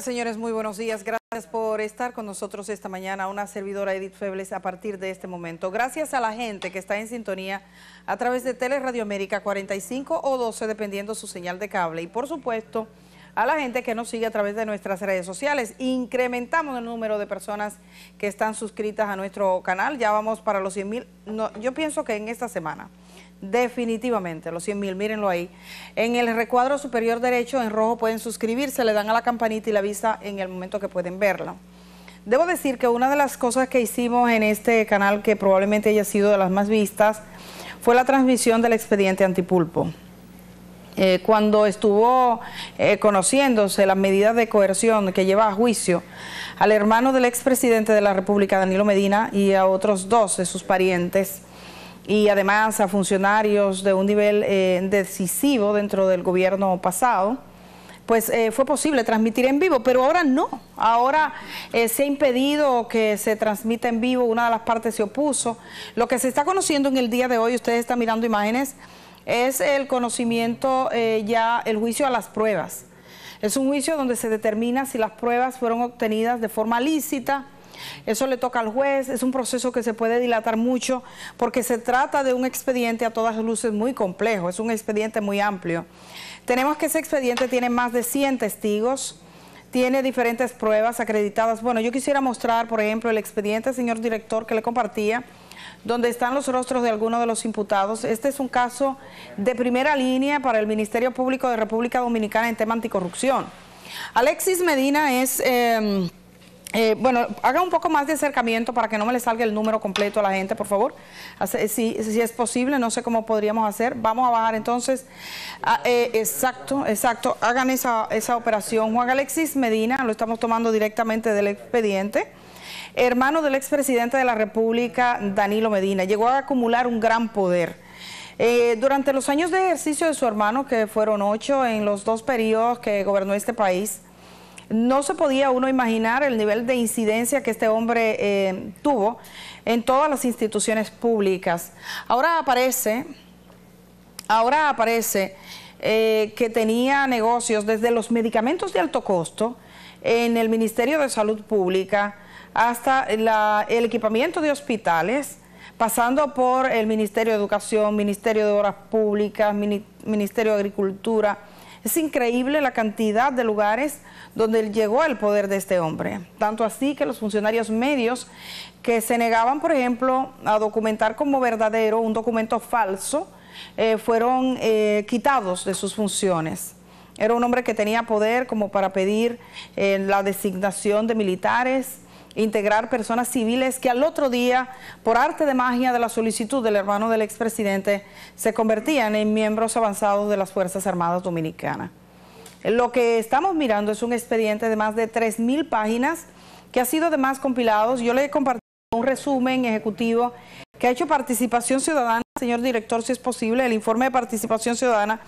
señores? Muy buenos días. Gracias por estar con nosotros esta mañana. Una servidora Edith Febles a partir de este momento. Gracias a la gente que está en sintonía a través de Radio América 45 o 12, dependiendo su señal de cable. Y por supuesto, a la gente que nos sigue a través de nuestras redes sociales. Incrementamos el número de personas que están suscritas a nuestro canal. Ya vamos para los 100 mil. yo pienso que en esta semana definitivamente, los 100 mil, mírenlo ahí. En el recuadro superior derecho, en rojo, pueden suscribirse, le dan a la campanita y la vista en el momento que pueden verla. Debo decir que una de las cosas que hicimos en este canal, que probablemente haya sido de las más vistas, fue la transmisión del expediente antipulpo. Eh, cuando estuvo eh, conociéndose las medidas de coerción que lleva a juicio al hermano del expresidente de la República, Danilo Medina, y a otros dos de sus parientes, y además a funcionarios de un nivel eh, decisivo dentro del gobierno pasado, pues eh, fue posible transmitir en vivo, pero ahora no. Ahora eh, se ha impedido que se transmita en vivo, una de las partes se opuso. Lo que se está conociendo en el día de hoy, ustedes están mirando imágenes, es el conocimiento ya, el juicio a las pruebas. Es un juicio donde se determina si las pruebas fueron obtenidas de forma lícita, eso le toca al juez, es un proceso que se puede dilatar mucho porque se trata de un expediente a todas luces muy complejo, es un expediente muy amplio. Tenemos que ese expediente tiene más de 100 testigos, tiene diferentes pruebas acreditadas. Bueno, yo quisiera mostrar, por ejemplo, el expediente, señor director, que le compartía, donde están los rostros de algunos de los imputados. Este es un caso de primera línea para el Ministerio Público de República Dominicana en tema anticorrupción. Alexis Medina es... Em, eh, bueno, haga un poco más de acercamiento para que no me le salga el número completo a la gente, por favor. Eh, si, es posible, no sé cómo podríamos hacer. Vamos a bajar entonces. Ah, eh, exacto, exacto. Hagan esa, operación. Juan Alexis Medina, lo estamos tomando directamente del expediente. Hermano del expresidente de la República, Danilo Medina. Llegó a acumular un gran poder. durante los años de ejercicio de su hermano, que fueron ocho, en los dos periodos que gobernó este país, no se podía uno imaginar el nivel de incidencia que este hombre eh, tuvo en todas las instituciones públicas. Ahora aparece, ahora aparece eh, que tenía negocios desde los medicamentos de alto costo en el Ministerio de Salud Pública hasta el equipamiento de hospitales, pasando por el Ministerio de Educación, Ministerio de Obras Públicas, Ministerio de Agricultura, es increíble la cantidad de lugares donde llegó el poder de este hombre. Tanto así que los funcionarios medios que se negaban, por ejemplo, a documentar como verdadero un documento falso, eh, fueron eh, quitados de sus funciones. Era un hombre que tenía poder como para pedir eh, la designación de militares, integrar personas civiles que al otro día, por arte de magia de la solicitud del hermano del expresidente, se convertían en miembros avanzados de las Fuerzas Armadas Dominicanas. Lo que estamos mirando es un expediente de más de 3.000 páginas que ha sido además compilado. Yo le he compartido un resumen ejecutivo que ha hecho Participación Ciudadana. Señor director, si es posible, el informe de Participación Ciudadana.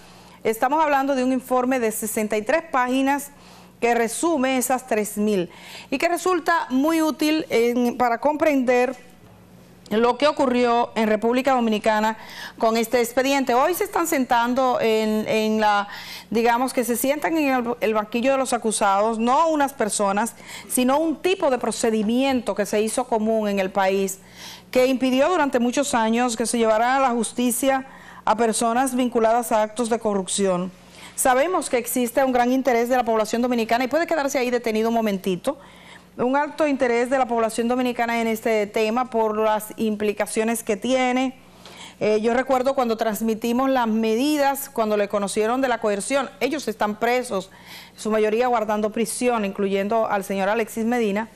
Estamos hablando de un informe de 63 páginas que resume esas 3.000 y que resulta muy útil para comprender lo que ocurrió en República Dominicana con este expediente. Hoy se están sentando en, la, digamos que se sientan en el, banquillo de los acusados, no unas personas, sino un tipo de procedimiento que se hizo común en el país, que impidió durante muchos años que se llevara a la justicia a personas vinculadas a actos de corrupción. Sabemos que existe un gran interés de la población dominicana y puede quedarse ahí detenido un momentito. Un alto interés de la población dominicana en este tema por las implicaciones que tiene. Eh, yo recuerdo cuando transmitimos las medidas, cuando le conocieron de la coerción, ellos están presos, su mayoría guardando prisión, incluyendo al señor Alexis Medina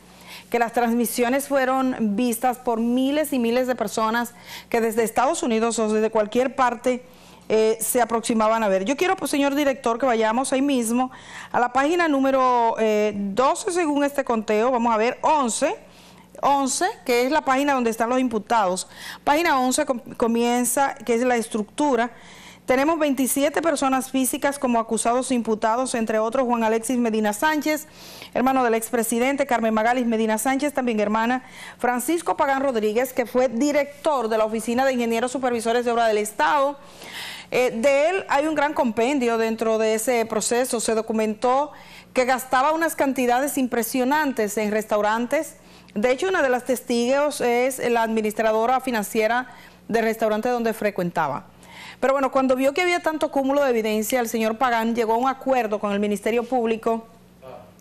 que las transmisiones fueron vistas por miles y miles de personas que desde Estados Unidos o desde cualquier parte eh, se aproximaban a ver. Yo quiero, pues, señor director, que vayamos ahí mismo a la página número 12, eh, según este conteo, vamos a ver, 11, 11, que es la página donde están los imputados. Página 11 comienza, que es la estructura. Tenemos 27 personas físicas como acusados e imputados, entre otros Juan Alexis Medina Sánchez, hermano del expresidente Carmen Magalis Medina Sánchez, también hermana Francisco Pagán Rodríguez, que fue director de la Oficina de Ingenieros Supervisores de Obra del Estado, eh, de él hay un gran compendio dentro de ese proceso. Se documentó que gastaba unas cantidades impresionantes en restaurantes. De hecho, una de las testigos es la administradora financiera del restaurante donde frecuentaba. Pero bueno, cuando vio que había tanto cúmulo de evidencia, el señor Pagán llegó a un acuerdo con el Ministerio Público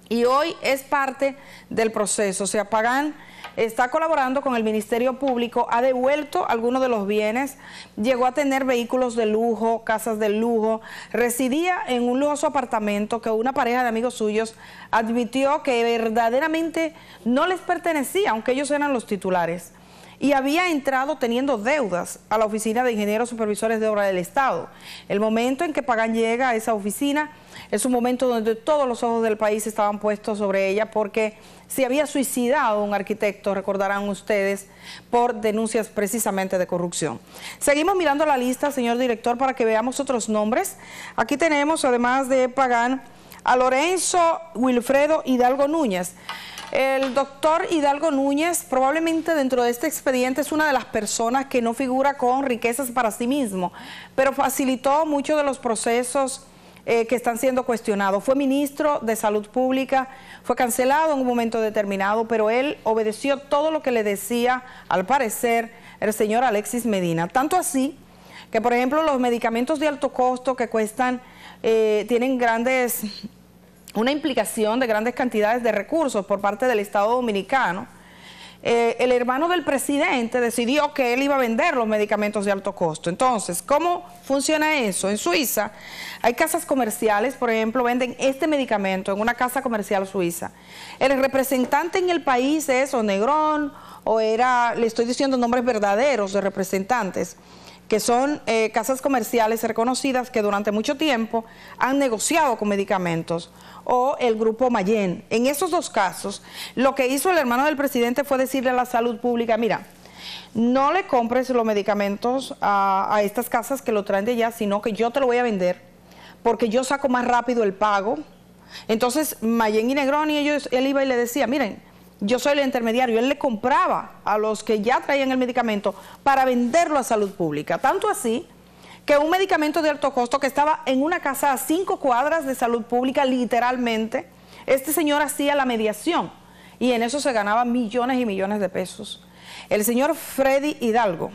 y hoy es parte del proceso. O sea, Pagán está colaborando con el Ministerio Público, ha devuelto algunos de los bienes, llegó a tener vehículos de lujo, casas de lujo, residía en un lujoso apartamento que una pareja de amigos suyos admitió que verdaderamente no les pertenecía, aunque ellos eran los titulares y había entrado teniendo deudas a la Oficina de Ingenieros Supervisores de Obra del Estado. El momento en que Pagán llega a esa oficina es un momento donde todos los ojos del país estaban puestos sobre ella porque se había suicidado un arquitecto, recordarán ustedes, por denuncias precisamente de corrupción. Seguimos mirando la lista, señor director, para que veamos otros nombres. Aquí tenemos, además de Pagán, a Lorenzo Wilfredo Hidalgo Núñez. El doctor Hidalgo Núñez probablemente dentro de este expediente es una de las personas que no figura con riquezas para sí mismo, pero facilitó muchos de los procesos eh, que están siendo cuestionados. Fue ministro de Salud Pública, fue cancelado en un momento determinado, pero él obedeció todo lo que le decía, al parecer, el señor Alexis Medina. Tanto así que, por ejemplo, los medicamentos de alto costo que cuestan, eh, tienen grandes una implicación de grandes cantidades de recursos por parte del Estado Dominicano, eh, el hermano del presidente decidió que él iba a vender los medicamentos de alto costo. Entonces, ¿cómo funciona eso? En Suiza hay casas comerciales, por ejemplo, venden este medicamento en una casa comercial suiza. El representante en el país es o Negrón, o era, le estoy diciendo nombres verdaderos de representantes que son eh, casas comerciales reconocidas que durante mucho tiempo han negociado con medicamentos, o el grupo Mayen. En esos dos casos, lo que hizo el hermano del presidente fue decirle a la salud pública, mira, no le compres los medicamentos a, estas casas que lo traen de allá, sino que yo te lo voy a vender, porque yo saco más rápido el pago. Entonces, Mayen y Negroni, ellos, él iba y le decía, miren, yo soy el intermediario, él le compraba a los que ya traían el medicamento para venderlo a salud pública. Tanto así que un medicamento de alto costo que estaba en una casa a cinco cuadras de salud pública, literalmente, este señor hacía la mediación y en eso se ganaba millones y millones de pesos. El señor Freddy Hidalgo,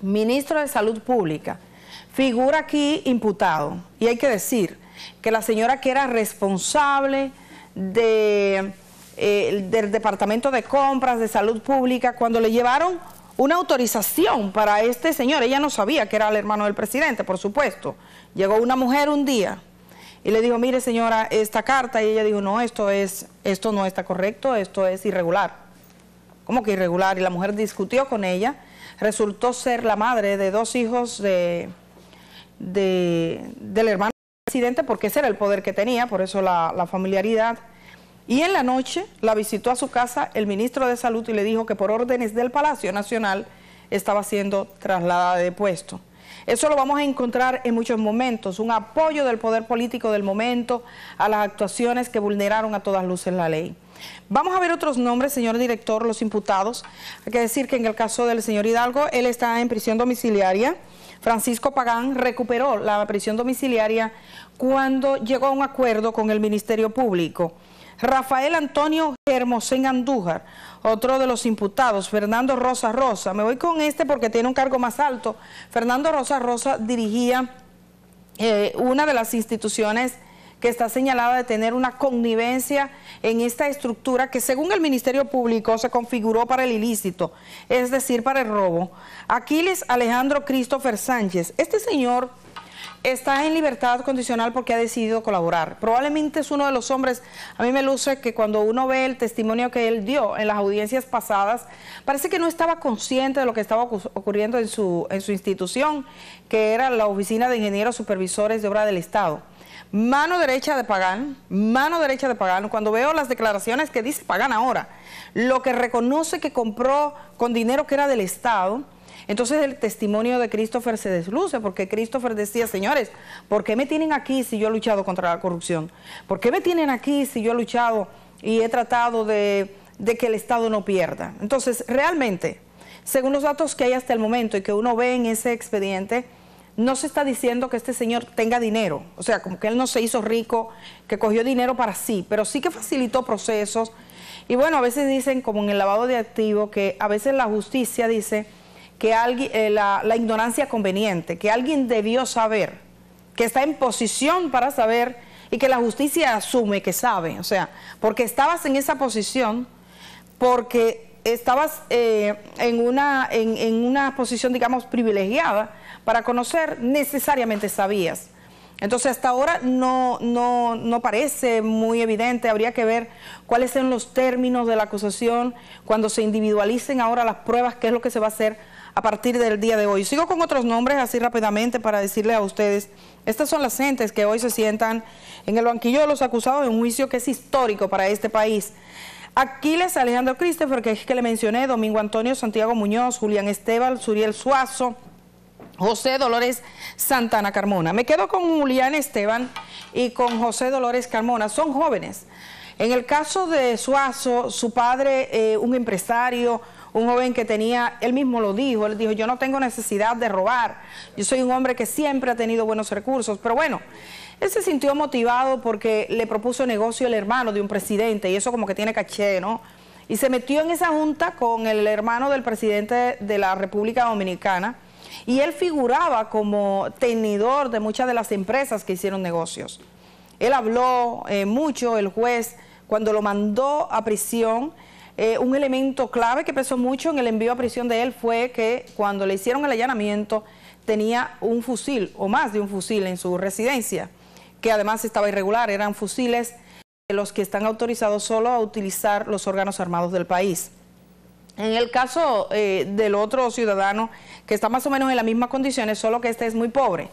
ministro de Salud Pública, figura aquí imputado y hay que decir que la señora que era responsable de eh, del Departamento de Compras, de Salud Pública, cuando le llevaron una autorización para este señor. Ella no sabía que era el hermano del presidente, por supuesto. Llegó una mujer un día y le dijo, mire señora, esta carta, y ella dijo, no, esto, es, esto no está correcto, esto es irregular. ¿Cómo que irregular? Y la mujer discutió con ella, resultó ser la madre de dos hijos de, del hermano del presidente, porque ese era el poder que tenía, por eso la familiaridad. Y en la noche la visitó a su casa el ministro de Salud y le dijo que por órdenes del Palacio Nacional estaba siendo trasladada de puesto. Eso lo vamos a encontrar en muchos momentos, un apoyo del poder político del momento a las actuaciones que vulneraron a todas luces la ley. Vamos a ver otros nombres, señor director, los imputados. Hay que decir que en el caso del señor Hidalgo, él está en prisión domiciliaria. Francisco Pagán recuperó la prisión domiciliaria cuando llegó a un acuerdo con el Ministerio Público. Rafael Antonio Hermosén Andújar, otro de los imputados, Fernando Rosa Rosa. Me voy con este porque tiene un cargo más alto. Fernando Rosa Rosa dirigía eh, una de las instituciones que está señalada de tener una connivencia en esta estructura que según el Ministerio Público se configuró para el ilícito, es decir, para el robo. Aquiles Alejandro Christopher Sánchez. Este señor está en libertad condicional porque ha decidido colaborar. Probablemente es uno de los hombres, a mí me luce que cuando uno ve el testimonio que él dio en las audiencias pasadas, parece que no estaba consciente de lo que estaba ocurriendo en su, en su institución, que era la Oficina de Ingenieros Supervisores de Obra del Estado. Mano derecha de Pagán, mano derecha de Pagán, cuando veo las declaraciones que dice Pagán ahora, lo que reconoce que compró con dinero que era del Estado, entonces el testimonio de Christopher se desluce porque Christopher decía, señores, ¿por qué me tienen aquí si yo he luchado contra la corrupción? ¿Por qué me tienen aquí si yo he luchado y he tratado de, que el Estado no pierda? Entonces, realmente, según los datos que hay hasta el momento y que uno ve en ese expediente, no se está diciendo que este señor tenga dinero, o sea, como que él no se hizo rico, que cogió dinero para sí, pero sí que facilitó procesos. Y bueno, a veces dicen, como en el lavado de activos, que a veces la justicia dice que alguien, eh, la, ignorancia conveniente, que alguien debió saber, que está en posición para saber y que la justicia asume que sabe, o sea, porque estabas en esa posición, porque estabas eh, en, una, en, una posición, digamos, privilegiada para conocer, necesariamente sabías. Entonces, hasta ahora no, no, no parece muy evidente, habría que ver cuáles son los términos de la acusación, cuando se individualicen ahora las pruebas, qué es lo que se va a hacer a partir del día de hoy. Sigo con otros nombres así rápidamente para decirle a ustedes, estas son las gentes que hoy se sientan en el banquillo de los acusados en un juicio que es histórico para este país. Aquiles Alejandro Christopher, que es que le mencioné, Domingo Antonio Santiago Muñoz, Julián Esteban, Suriel Suazo, José Dolores Santana Carmona. Me quedo con Julián Esteban y con José Dolores Carmona. Son jóvenes. En el caso de Suazo, su padre, eh, un empresario, un joven que tenía, él mismo lo dijo, él dijo, yo no tengo necesidad de robar, yo soy un hombre que siempre ha tenido buenos recursos, pero bueno, él se sintió motivado porque le propuso negocio el hermano de un presidente y eso como que tiene caché, ¿no? Y se metió en esa junta con el hermano del presidente de la República Dominicana y él figuraba como tenedor de muchas de las empresas que hicieron negocios. Él habló eh, mucho, el juez, cuando lo mandó a prisión, eh, un elemento clave que pesó mucho en el envío a prisión de él fue que cuando le hicieron el allanamiento tenía un fusil o más de un fusil en su residencia, que además estaba irregular, eran fusiles de los que están autorizados solo a utilizar los órganos armados del país. En el caso eh, del otro ciudadano, que está más o menos en las mismas condiciones, solo que este es muy pobre,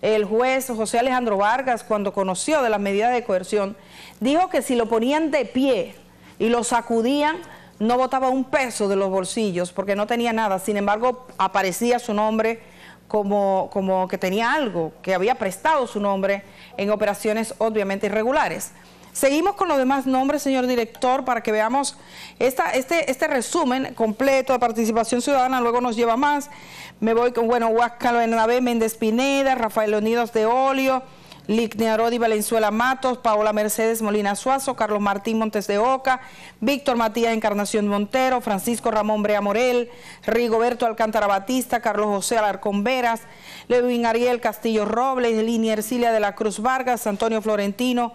el juez José Alejandro Vargas, cuando conoció de las medidas de coerción, dijo que si lo ponían de pie y lo sacudían, no botaba un peso de los bolsillos porque no tenía nada. Sin embargo, aparecía su nombre como, como que tenía algo, que había prestado su nombre en operaciones obviamente irregulares. Seguimos con los demás nombres, señor director, para que veamos este, este resumen completo de participación ciudadana, luego nos lleva más. Me voy con, bueno, la Bernabé Méndez Pineda, Rafael Leonidas de Olio, Lignarodi Valenzuela Matos, Paola Mercedes Molina Suazo, Carlos Martín Montes de Oca, Víctor Matías Encarnación Montero, Francisco Ramón Brea Morel, Rigoberto Alcántara Batista, Carlos José Alarcón Veras, Levin Ariel Castillo Robles, Lini Ercilia de la Cruz Vargas, Antonio Florentino,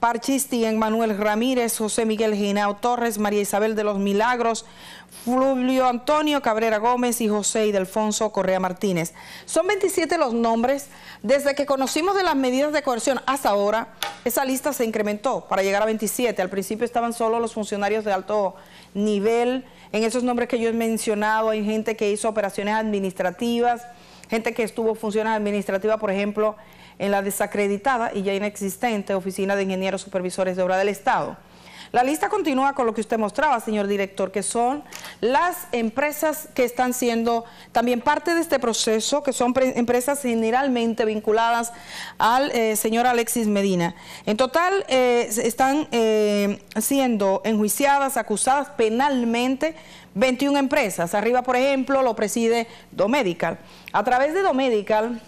Parchisti Manuel Ramírez, José Miguel Ginao Torres, María Isabel de los Milagros, Fulvio Antonio Cabrera Gómez y José Idelfonso Correa Martínez. Son 27 los nombres. Desde que conocimos de las medidas de coerción hasta ahora, esa lista se incrementó para llegar a 27. Al principio estaban solo los funcionarios de alto nivel. En esos nombres que yo he mencionado hay gente que hizo operaciones administrativas, gente que estuvo funciones administrativas, por ejemplo, en la desacreditada y ya inexistente Oficina de Ingenieros Supervisores de Obra del Estado. La lista continúa con lo que usted mostraba, señor director, que son las empresas que están siendo también parte de este proceso, que son empresas generalmente vinculadas al eh, señor Alexis Medina. En total eh, están eh, siendo enjuiciadas, acusadas penalmente 21 empresas. Arriba, por ejemplo, lo preside Domedical. A través de Domedical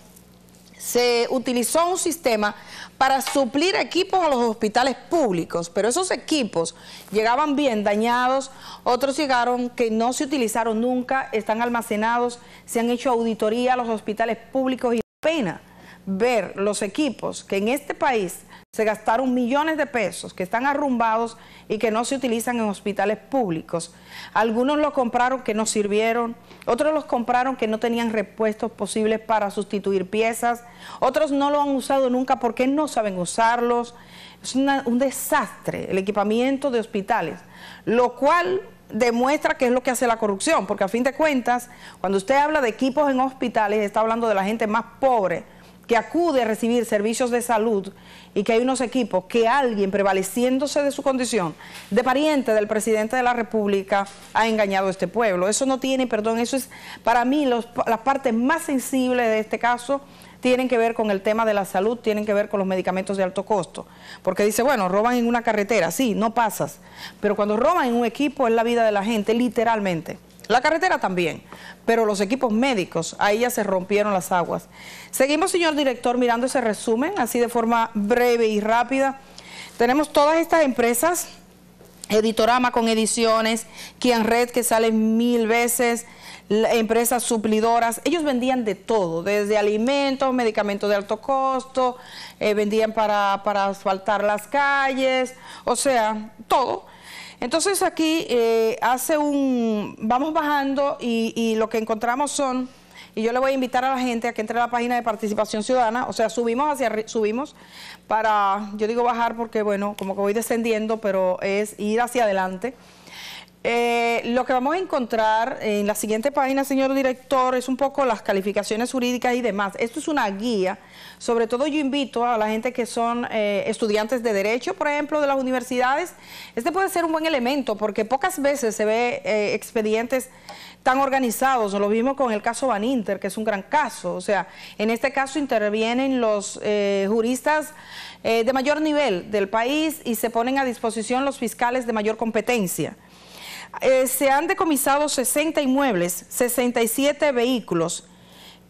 se utilizó un sistema para suplir equipos a los hospitales públicos, pero esos equipos llegaban bien dañados, otros llegaron que no se utilizaron nunca, están almacenados, se han hecho auditoría a los hospitales públicos y pena ver los equipos que en este país se gastaron millones de pesos, que están arrumbados y que no se utilizan en hospitales públicos. Algunos los compraron que no sirvieron, otros los compraron que no tenían repuestos posibles para sustituir piezas, otros no lo han usado nunca porque no saben usarlos. Es un desastre el equipamiento de hospitales, lo cual demuestra que es lo que hace la corrupción, porque a fin de cuentas, cuando usted habla de equipos en hospitales, está hablando de la gente más pobre que acude a recibir servicios de salud y que hay unos equipos que alguien, prevaleciéndose de su condición de pariente del presidente de la República, ha engañado a este pueblo. Eso no tiene perdón, eso es para mí la las partes más sensibles de este caso tienen que ver con el tema de la salud, tienen que ver con los medicamentos de alto costo. Porque dice, bueno, roban en una carretera, sí, no pasas, pero cuando roban en un equipo es la vida de la gente, literalmente. La carretera también, pero los equipos médicos, ahí ya se rompieron las aguas. Seguimos, señor director, mirando ese resumen, así de forma breve y rápida. Tenemos todas estas empresas, Editorama con ediciones, red que sale mil veces, empresas suplidoras, ellos vendían de todo, desde alimentos, medicamentos de alto costo, eh, vendían para asfaltar las calles, o sea, todo entonces aquí eh, hace un, vamos bajando y, y lo que encontramos son y yo le voy a invitar a la gente a que entre a la página de participación ciudadana, o sea, subimos hacia subimos para, yo digo bajar porque bueno, como que voy descendiendo, pero es ir hacia adelante. Eh, lo que vamos a encontrar en la siguiente página, señor director, es un poco las calificaciones jurídicas y demás. Esto es una guía. Sobre todo yo invito a la gente que son eh, estudiantes de derecho, por ejemplo, de las universidades. Este puede ser un buen elemento porque pocas veces se ve eh, expedientes tan organizados. Lo vimos con el caso Van Inter, que es un gran caso. O sea, en este caso intervienen los juristas de mayor nivel del país y se ponen a disposición los fiscales de mayor competencia. Eh, se han decomisado 60 inmuebles, 67 vehículos,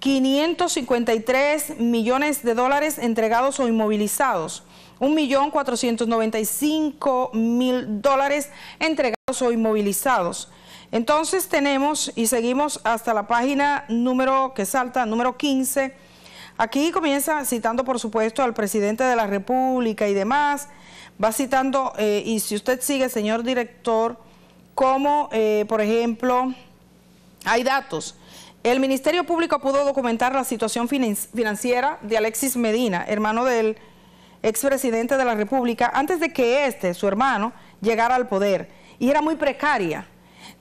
553 millones de dólares entregados o inmovilizados, mil dólares entregados o inmovilizados. Entonces tenemos y seguimos hasta la página número que salta, número 15. Aquí comienza citando, por supuesto, al presidente de la República y demás. Va citando, eh, y si usted sigue, señor director, como, eh, por ejemplo, hay datos. El Ministerio Público pudo documentar la situación financiera de Alexis Medina, hermano del expresidente de la República, antes de que este, su hermano, llegara al poder. Y era muy precaria.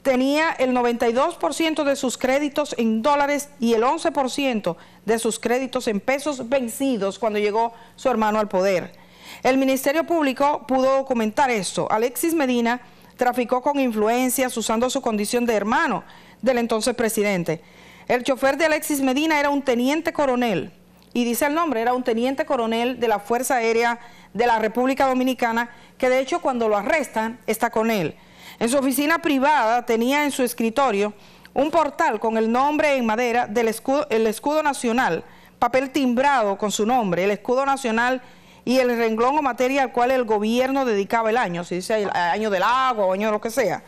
Tenía el 92% de sus créditos en dólares y el 11% de sus créditos en pesos vencidos cuando llegó su hermano al poder. El Ministerio Público pudo documentar esto. Alexis Medina traficó con influencias usando su condición de hermano del entonces presidente. El chofer de Alexis Medina era un teniente coronel, y dice el nombre, era un teniente coronel de la Fuerza Aérea de la República Dominicana, que de hecho cuando lo arrestan está con él. En su oficina privada tenía en su escritorio un portal con el nombre en madera del escudo, el escudo nacional, papel timbrado con su nombre, el escudo nacional y el renglón o materia al cual el gobierno dedicaba el año, si dice año del agua o año de lo que sea,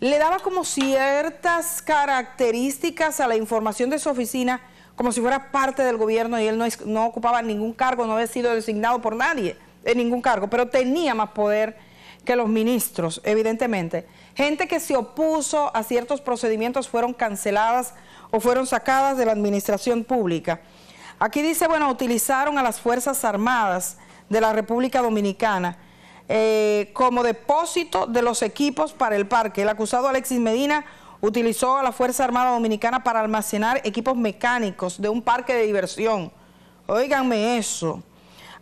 le daba como ciertas características a la información de su oficina como si fuera parte del gobierno y él no ocupaba ningún cargo, no había sido designado por nadie en ningún cargo, pero tenía más poder que los ministros, evidentemente. Gente que se opuso a ciertos procedimientos fueron canceladas o fueron sacadas de la administración pública. Aquí dice, bueno, utilizaron a las Fuerzas Armadas de la República Dominicana eh, como depósito de los equipos para el parque. El acusado Alexis Medina utilizó a la Fuerza Armada Dominicana para almacenar equipos mecánicos de un parque de diversión. Óiganme eso.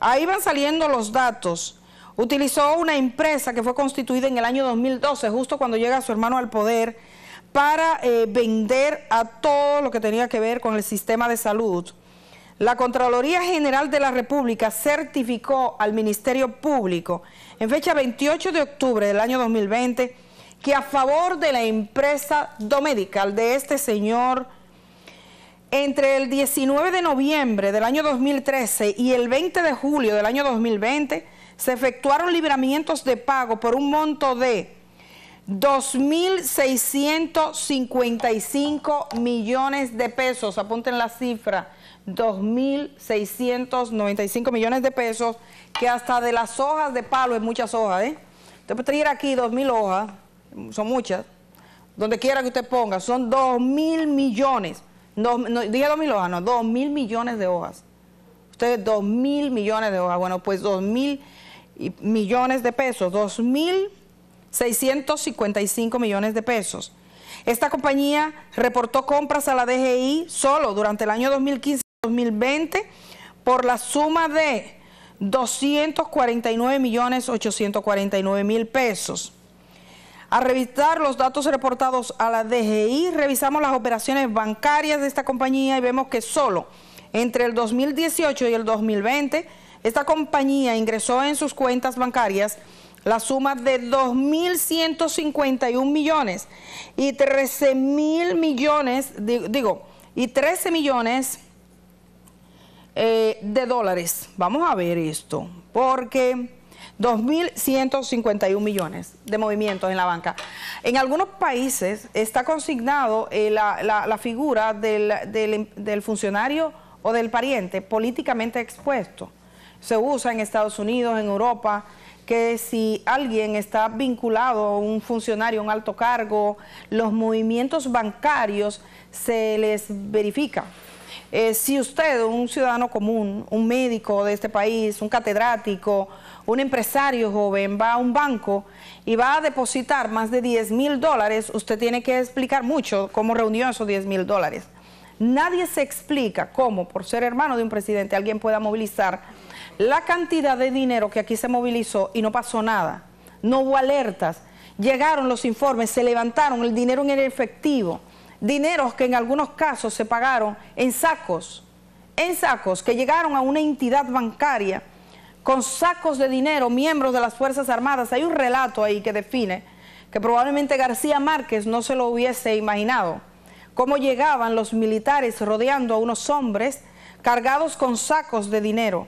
Ahí van saliendo los datos. Utilizó una empresa que fue constituida en el año 2012, justo cuando llega su hermano al poder, para eh, vender a todo lo que tenía que ver con el sistema de salud. La Contraloría General de la República certificó al Ministerio Público en fecha 28 de octubre del año 2020 que a favor de la empresa Domedical de este señor, entre el 19 de noviembre del año 2013 y el 20 de julio del año 2020, se efectuaron libramientos de pago por un monto de 2.655 millones de pesos, apunten la cifra, 2.695 millones de pesos, que hasta de las hojas de palo es muchas hojas, ¿eh? Usted puede traer aquí 2.000 hojas, son muchas, donde quiera que usted ponga, son 2.000 millones, no, no, dije 2.000 hojas, no, 2.000 millones de hojas. Ustedes 2.000 millones de hojas, bueno, pues 2.000 millones de pesos, 2.655 millones de pesos. Esta compañía reportó compras a la DGI solo durante el año 2015. 2020 por la suma de 249 millones 849 mil pesos. A revisar los datos reportados a la DGI, revisamos las operaciones bancarias de esta compañía y vemos que solo entre el 2018 y el 2020, esta compañía ingresó en sus cuentas bancarias la suma de 2.151 millones y 13 millones, digo, y 13 millones eh, de dólares. Vamos a ver esto, porque 2.151 millones de movimientos en la banca. En algunos países está consignado eh, la, figura del, del, del funcionario o del pariente políticamente expuesto. Se usa en Estados Unidos, en Europa, que si alguien está vinculado, a un funcionario, un alto cargo, los movimientos bancarios se les verifica eh, si usted, un ciudadano común, un médico de este país, un catedrático, un empresario joven, va a un banco y va a depositar más de 10 mil dólares, usted tiene que explicar mucho cómo reunió esos 10 mil dólares. Nadie se explica cómo, por ser hermano de un presidente, alguien pueda movilizar la cantidad de dinero que aquí se movilizó y no pasó nada. No hubo alertas. Llegaron los informes, se levantaron el dinero en el efectivo dineros que en algunos casos se pagaron en sacos, en sacos que llegaron a una entidad bancaria con sacos de dinero, miembros de las Fuerzas Armadas. Hay un relato ahí que define que probablemente García Márquez no se lo hubiese imaginado, cómo llegaban los militares rodeando a unos hombres cargados con sacos de dinero.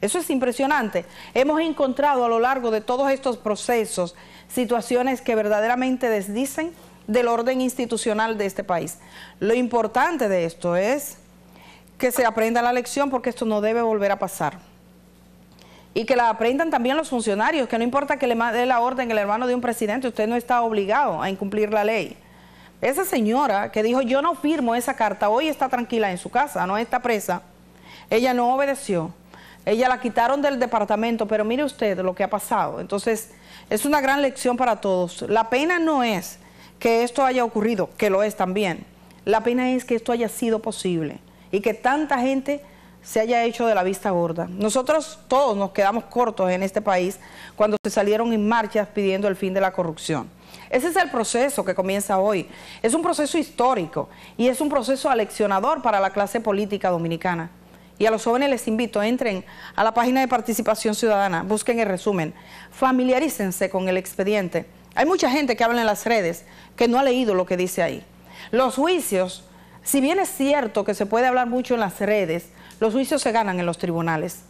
Eso es impresionante. Hemos encontrado a lo largo de todos estos procesos situaciones que verdaderamente desdicen del orden institucional de este país. Lo importante de esto es que se aprenda la lección porque esto no debe volver a pasar. Y que la aprendan también los funcionarios, que no importa que le dé la orden el hermano de un presidente, usted no está obligado a incumplir la ley. Esa señora que dijo yo no firmo esa carta, hoy está tranquila en su casa, no está presa, ella no obedeció, ella la quitaron del departamento, pero mire usted lo que ha pasado. Entonces, es una gran lección para todos. La pena no es que esto haya ocurrido, que lo es también. La pena es que esto haya sido posible y que tanta gente se haya hecho de la vista gorda. Nosotros todos nos quedamos cortos en este país cuando se salieron en marchas pidiendo el fin de la corrupción. Ese es el proceso que comienza hoy. Es un proceso histórico y es un proceso aleccionador para la clase política dominicana. Y a los jóvenes les invito, entren a la página de participación ciudadana, busquen el resumen, familiarícense con el expediente hay mucha gente que habla en las redes que no ha leído lo que dice ahí. Los juicios, si bien es cierto que se puede hablar mucho en las redes, los juicios se ganan en los tribunales.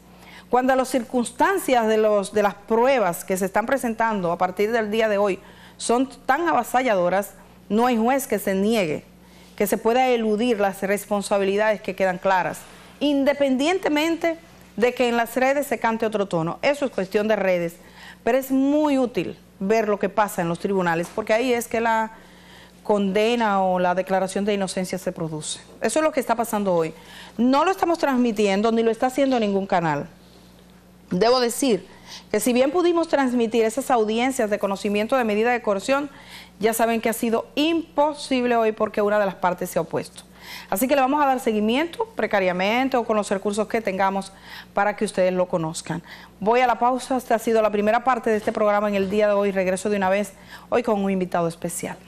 Cuando las circunstancias de, los, de las pruebas que se están presentando a partir del día de hoy son tan avasalladoras, no hay juez que se niegue, que se pueda eludir las responsabilidades que quedan claras, independientemente de que en las redes se cante otro tono. Eso es cuestión de redes, pero es muy útil ver lo que pasa en los tribunales, porque ahí es que la condena o la declaración de inocencia se produce. Eso es lo que está pasando hoy. No lo estamos transmitiendo ni lo está haciendo ningún canal. Debo decir que si bien pudimos transmitir esas audiencias de conocimiento de medida de coerción, ya saben que ha sido imposible hoy porque una de las partes se ha opuesto. Así que le vamos a dar seguimiento precariamente o con los recursos que tengamos para que ustedes lo conozcan. Voy a la pausa, esta ha sido la primera parte de este programa en el día de hoy. Regreso de una vez, hoy con un invitado especial.